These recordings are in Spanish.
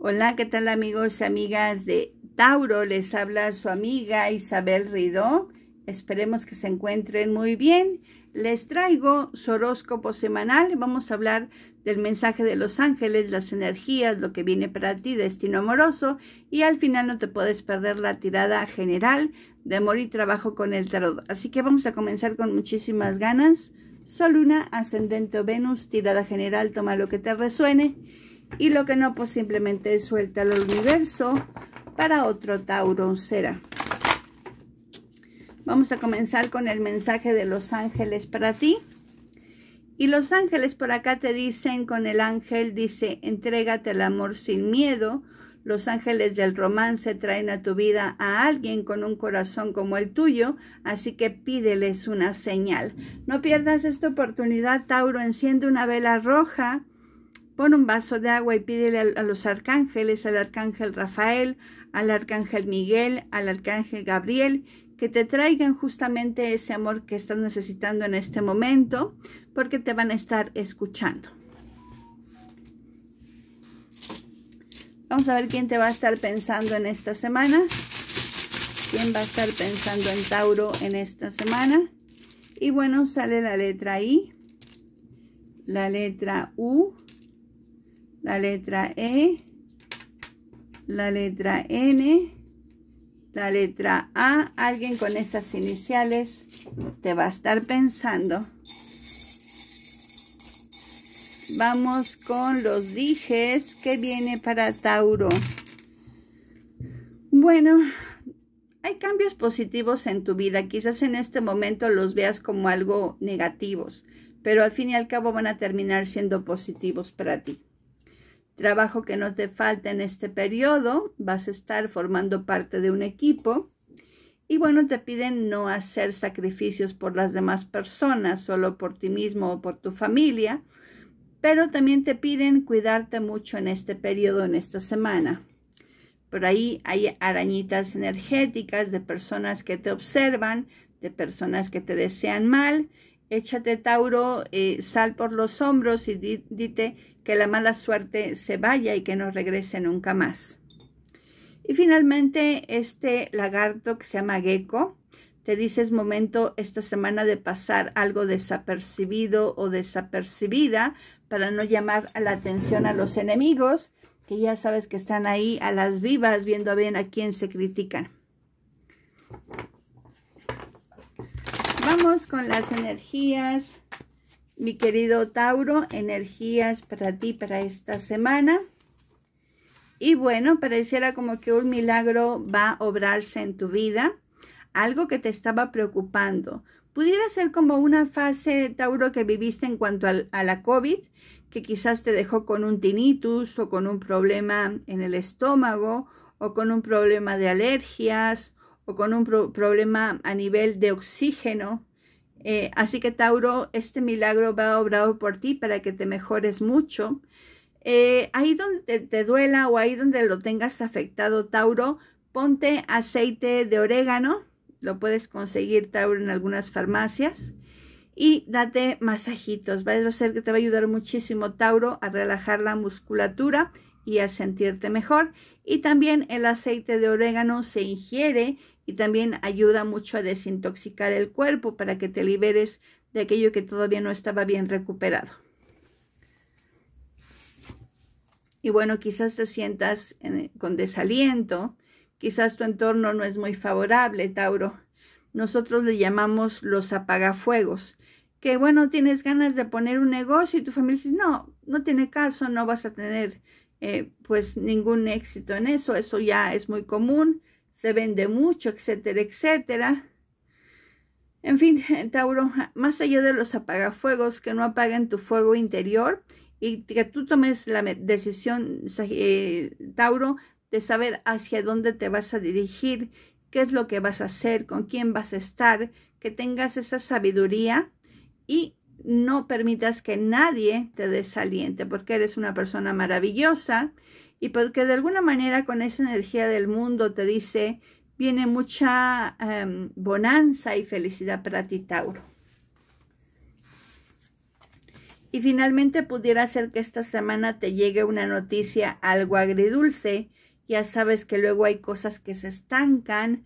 Hola, ¿qué tal amigos y amigas de Tauro? Les habla su amiga Isabel Ridó. Esperemos que se encuentren muy bien. Les traigo su horóscopo semanal. Vamos a hablar del mensaje de los ángeles, las energías, lo que viene para ti, destino amoroso. Y al final no te puedes perder la tirada general de amor y trabajo con el tarot. Así que vamos a comenzar con muchísimas ganas. Sol, Luna, Ascendente Venus, tirada general, toma lo que te resuene y lo que no pues simplemente suelta al universo para otro Tauro será. Vamos a comenzar con el mensaje de los ángeles para ti. Y los ángeles por acá te dicen con el ángel, dice, entrégate al amor sin miedo. Los ángeles del romance traen a tu vida a alguien con un corazón como el tuyo, así que pídeles una señal. No pierdas esta oportunidad, Tauro. Enciende una vela roja Pon un vaso de agua y pídele a, los arcángeles, al arcángel Rafael, al arcángel Miguel, al arcángel Gabriel, que te traigan justamente ese amor que estás necesitando en este momento, porque te van a estar escuchando. Vamos a ver quién te va a estar pensando en esta semana. ¿Quién va a estar pensando en Tauro en esta semana? Y bueno, sale la letra I, la letra U, la letra E, la letra N, la letra A. Alguien con esas iniciales te va a estar pensando. Vamos con los dijes que viene para Tauro. Bueno, hay cambios positivos en tu vida. Quizás en este momento los veas como algo negativos, pero al fin y al cabo van a terminar siendo positivos para ti trabajo que no te falta en este periodo, vas a estar formando parte de un equipo. Y bueno, te piden no hacer sacrificios por las demás personas, solo por ti mismo o por tu familia, pero también te piden cuidarte mucho en este periodo, en esta semana. Por ahí hay arañitas energéticas de personas que te observan, de personas que te desean mal Échate, Tauro, eh, sal por los hombros y dite que la mala suerte se vaya y que no regrese nunca más. Y finalmente, este lagarto que se llama Gecko, te dice es momento esta semana de pasar algo desapercibido o desapercibida para no llamar la atención a los enemigos, que ya sabes que están ahí a las vivas viendo a bien a quién se critican. Vamos con las energías, mi querido Tauro, energías para ti para esta semana. Y bueno, pareciera como que un milagro va a obrarse en tu vida, algo que te estaba preocupando. Pudiera ser como una fase, Tauro, que viviste en cuanto a la COVID, que quizás te dejó con un tinnitus o con un problema en el estómago o con un problema de alergias o con un problema a nivel de oxígeno. Eh, así que Tauro, este milagro va a obrar por ti para que te mejores mucho. Eh, ahí donde te, te duela o ahí donde lo tengas afectado, Tauro, ponte aceite de orégano. Lo puedes conseguir, Tauro, en algunas farmacias. Y date masajitos. Va a ser que te va a ayudar muchísimo, Tauro, a relajar la musculatura y a sentirte mejor. Y también el aceite de orégano se ingiere y también ayuda mucho a desintoxicar el cuerpo para que te liberes de aquello que todavía no estaba bien recuperado. Y bueno, quizás te sientas eh, con desaliento, quizás tu entorno no es muy favorable, Tauro. Nosotros le llamamos los apagafuegos, que bueno, tienes ganas de poner un negocio y tu familia dice, no, no tiene caso, no vas a tener eh, pues ningún éxito en eso, eso ya es muy común se vende mucho, etcétera, etcétera. En fin, Tauro, más allá de los apagafuegos que no apaguen tu fuego interior y que tú tomes la decisión, eh, Tauro, de saber hacia dónde te vas a dirigir, qué es lo que vas a hacer, con quién vas a estar, que tengas esa sabiduría y no permitas que nadie te desaliente, porque eres una persona maravillosa y porque pues de alguna manera con esa energía del mundo te dice, viene mucha em, bonanza y felicidad para ti, Tauro. Y finalmente pudiera ser que esta semana te llegue una noticia algo agridulce. Ya sabes que luego hay cosas que se estancan,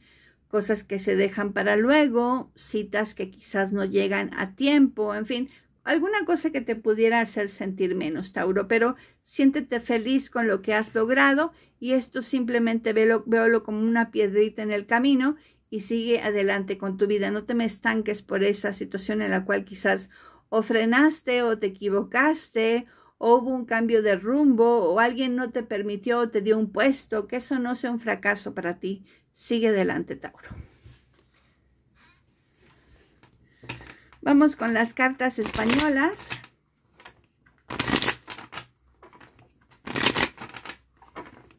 cosas que se dejan para luego, citas que quizás no llegan a tiempo, en fin, alguna cosa que te pudiera hacer sentir menos, Tauro, pero siéntete feliz con lo que has logrado y esto simplemente veo como una piedrita en el camino y sigue adelante con tu vida. No te me estanques por esa situación en la cual quizás o frenaste o te equivocaste o hubo un cambio de rumbo o alguien no te permitió o te dio un puesto, que eso no sea un fracaso para ti. Sigue adelante, Tauro. Vamos con las cartas españolas.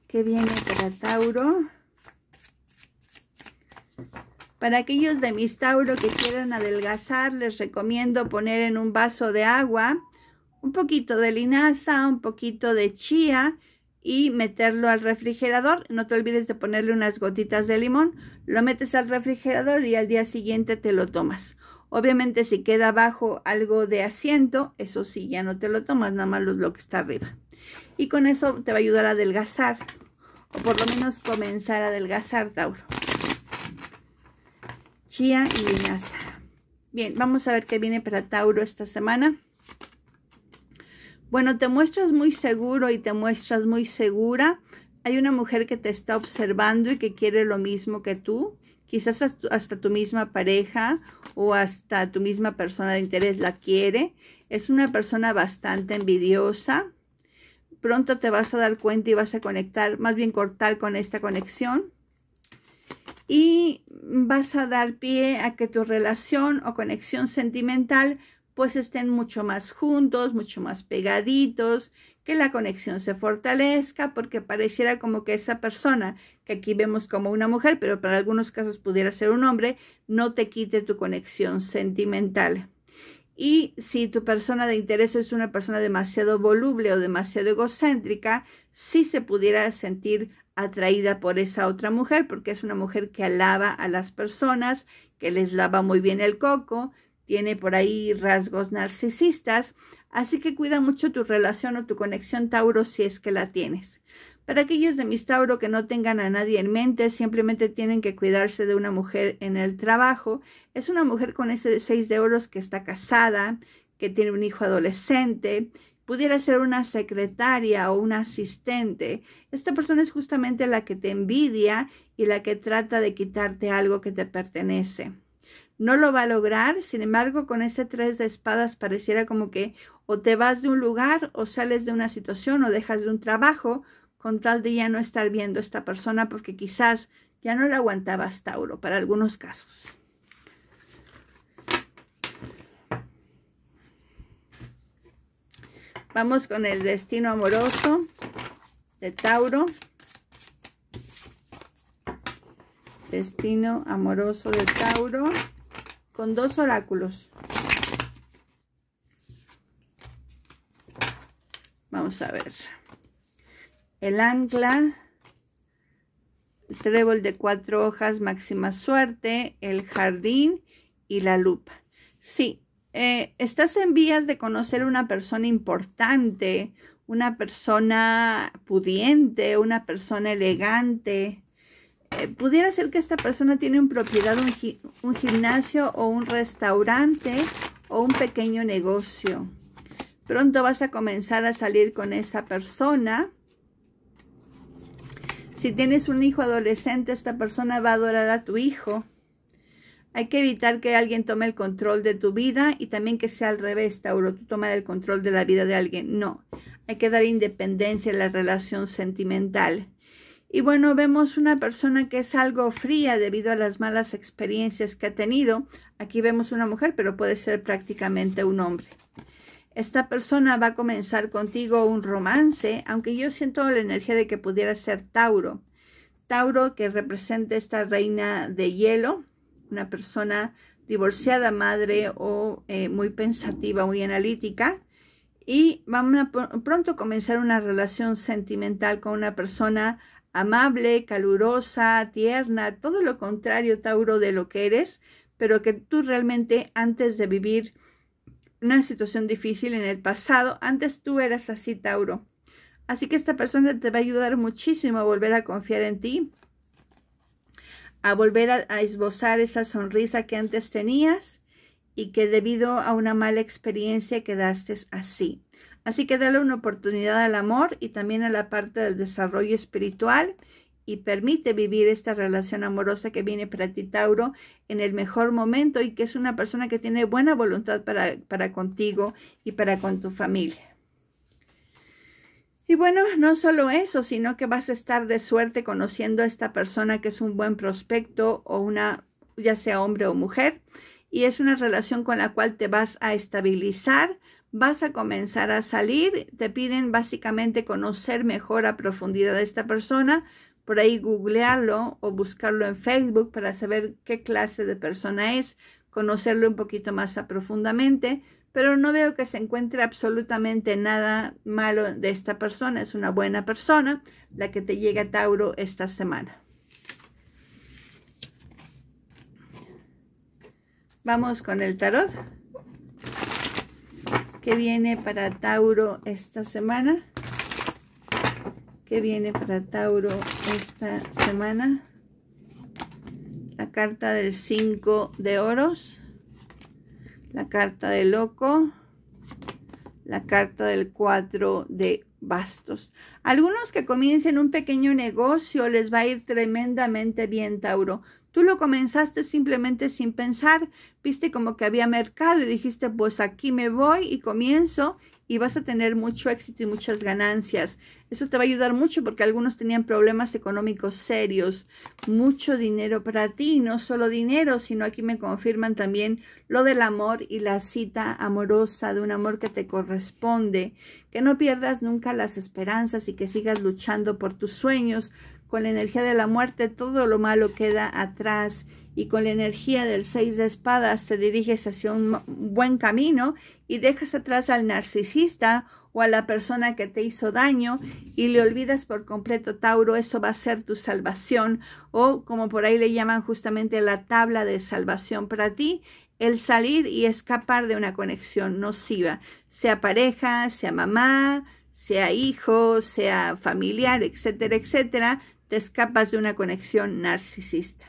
Qué viene para Tauro. Para aquellos de mis Tauro que quieran adelgazar, les recomiendo poner en un vaso de agua un poquito de linaza, un poquito de chía y meterlo al refrigerador. No te olvides de ponerle unas gotitas de limón. Lo metes al refrigerador y al día siguiente te lo tomas. Obviamente si queda abajo algo de asiento, eso sí, ya no te lo tomas, nada más lo que está arriba. Y con eso te va a ayudar a adelgazar, o por lo menos comenzar a adelgazar, Tauro. Chía y linaza. Bien, vamos a ver qué viene para Tauro esta semana. Bueno, te muestras muy seguro y te muestras muy segura. Hay una mujer que te está observando y que quiere lo mismo que tú quizás hasta tu misma pareja o hasta tu misma persona de interés la quiere. Es una persona bastante envidiosa. Pronto te vas a dar cuenta y vas a conectar, más bien cortar con esta conexión. Y vas a dar pie a que tu relación o conexión sentimental pues estén mucho más juntos, mucho más pegaditos, que la conexión se fortalezca, porque pareciera como que esa persona, que aquí vemos como una mujer, pero para algunos casos pudiera ser un hombre, no te quite tu conexión sentimental. Y si tu persona de interés es una persona demasiado voluble o demasiado egocéntrica, sí se pudiera sentir atraída por esa otra mujer, porque es una mujer que alaba a las personas, que les lava muy bien el coco, tiene por ahí rasgos narcisistas, así que cuida mucho tu relación o tu conexión Tauro si es que la tienes. Para aquellos de mis Tauro que no tengan a nadie en mente, simplemente tienen que cuidarse de una mujer en el trabajo. Es una mujer con ese de 6 de oros que está casada, que tiene un hijo adolescente, pudiera ser una secretaria o una asistente. Esta persona es justamente la que te envidia y la que trata de quitarte algo que te pertenece. No lo va a lograr, sin embargo, con ese tres de espadas pareciera como que o te vas de un lugar o sales de una situación o dejas de un trabajo con tal de ya no estar viendo a esta persona porque quizás ya no la aguantabas, Tauro, para algunos casos. Vamos con el destino amoroso de Tauro. Destino amoroso de Tauro con dos oráculos. Vamos a ver. El ancla, trébol de cuatro hojas, máxima suerte, el jardín y la lupa. Sí, eh, estás en vías de conocer una persona importante, una persona pudiente, una persona elegante, eh, pudiera ser que esta persona tiene un propiedad un, un gimnasio o un restaurante o un pequeño negocio. Pronto vas a comenzar a salir con esa persona. Si tienes un hijo adolescente, esta persona va a adorar a tu hijo. Hay que evitar que alguien tome el control de tu vida y también que sea al revés, Tauro, tú tomar el control de la vida de alguien. No, hay que dar independencia en la relación sentimental. Y bueno, vemos una persona que es algo fría debido a las malas experiencias que ha tenido. Aquí vemos una mujer, pero puede ser prácticamente un hombre. Esta persona va a comenzar contigo un romance, aunque yo siento la energía de que pudiera ser Tauro. Tauro que representa esta reina de hielo, una persona divorciada, madre o eh, muy pensativa, muy analítica. Y vamos a pronto comenzar una relación sentimental con una persona amable, calurosa, tierna, todo lo contrario, Tauro, de lo que eres, pero que tú realmente antes de vivir una situación difícil en el pasado, antes tú eras así, Tauro. Así que esta persona te va a ayudar muchísimo a volver a confiar en ti, a volver a, esbozar esa sonrisa que antes tenías y que debido a una mala experiencia quedaste así. Así que dale una oportunidad al amor y también a la parte del desarrollo espiritual y permite vivir esta relación amorosa que viene para ti, Tauro, en el mejor momento y que es una persona que tiene buena voluntad para, para contigo y para con tu familia. Y bueno, no solo eso, sino que vas a estar de suerte conociendo a esta persona que es un buen prospecto o una, ya sea hombre o mujer, y es una relación con la cual te vas a estabilizar, vas a comenzar a salir. Te piden básicamente conocer mejor a profundidad a esta persona, por ahí googlearlo o buscarlo en Facebook para saber qué clase de persona es, conocerlo un poquito más a profundamente, pero no veo que se encuentre absolutamente nada malo de esta persona. Es una buena persona la que te llega Tauro esta semana. Vamos con el tarot. ¿Qué viene para Tauro esta semana? ¿Qué viene para Tauro esta semana? La carta del 5 de oros. La carta del loco. La carta del 4 de bastos. Algunos que comiencen un pequeño negocio les va a ir tremendamente bien, Tauro. Tú lo comenzaste simplemente sin pensar, viste como que había mercado y dijiste, pues aquí me voy y comienzo y vas a tener mucho éxito y muchas ganancias. Eso te va a ayudar mucho porque algunos tenían problemas económicos serios. Mucho dinero para ti, no solo dinero, sino aquí me confirman también lo del amor y la cita amorosa de un amor que te corresponde. Que no pierdas nunca las esperanzas y que sigas luchando por tus sueños, con la energía de la muerte todo lo malo queda atrás y con la energía del seis de espadas te diriges hacia un buen camino y dejas atrás al narcisista o a la persona que te hizo daño y le olvidas por completo, Tauro, eso va a ser tu salvación o como por ahí le llaman justamente la tabla de salvación para ti, el salir y escapar de una conexión nociva, sea pareja, sea mamá, sea hijo, sea familiar, etcétera, etcétera, te escapas de una conexión narcisista.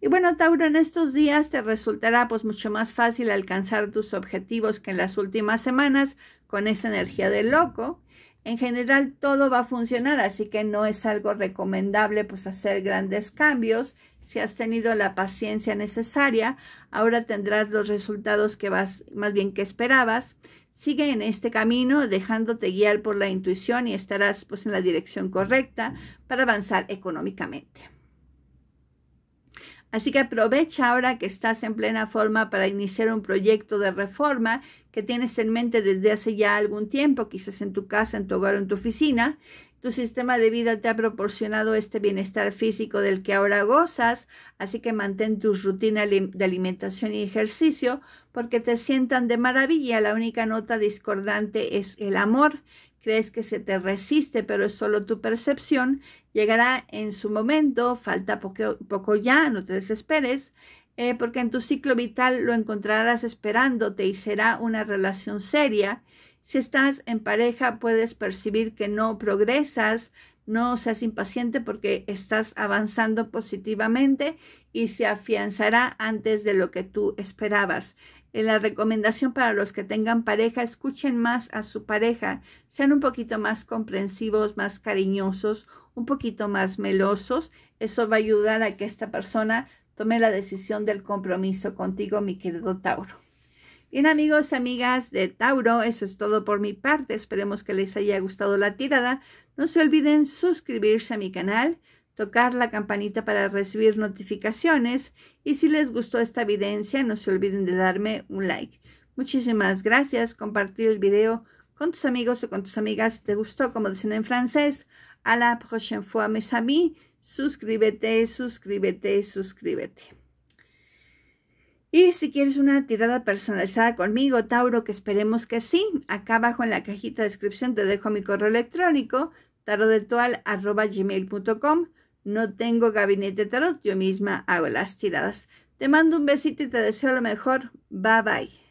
Y bueno, Tauro, en estos días te resultará pues mucho más fácil alcanzar tus objetivos que en las últimas semanas con esa energía de loco. En general todo va a funcionar, así que no es algo recomendable pues hacer grandes cambios. Si has tenido la paciencia necesaria, ahora tendrás los resultados que vas más bien que esperabas. Sigue en este camino dejándote guiar por la intuición y estarás pues en la dirección correcta para avanzar económicamente. Así que aprovecha ahora que estás en plena forma para iniciar un proyecto de reforma que tienes en mente desde hace ya algún tiempo, quizás en tu casa, en tu hogar o en tu oficina, tu sistema de vida te ha proporcionado este bienestar físico del que ahora gozas, así que mantén tus rutina de alimentación y ejercicio porque te sientan de maravilla. La única nota discordante es el amor. Crees que se te resiste, pero es solo tu percepción. Llegará en su momento, falta poco, poco ya, no te desesperes. Eh, porque en tu ciclo vital lo encontrarás esperándote y será una relación seria si estás en pareja, puedes percibir que no progresas, no seas impaciente porque estás avanzando positivamente y se afianzará antes de lo que tú esperabas. En eh, La recomendación para los que tengan pareja, escuchen más a su pareja, sean un poquito más comprensivos, más cariñosos, un poquito más melosos. Eso va a ayudar a que esta persona tome la decisión del compromiso contigo, mi querido Tauro. Bien amigos, amigas de Tauro, eso es todo por mi parte. Esperemos que les haya gustado la tirada. No se olviden suscribirse a mi canal, tocar la campanita para recibir notificaciones y si les gustó esta evidencia, no se olviden de darme un like. Muchísimas gracias, compartir el video con tus amigos o con tus amigas si te gustó, como dicen en francés. A la prochaine fois, mes amis. Suscríbete, suscríbete, suscríbete. Y si quieres una tirada personalizada conmigo, Tauro, que esperemos que sí, acá abajo en la cajita de descripción te dejo mi correo electrónico, tarodetual.com. No tengo gabinete tarot, yo misma hago las tiradas. Te mando un besito y te deseo lo mejor. Bye bye.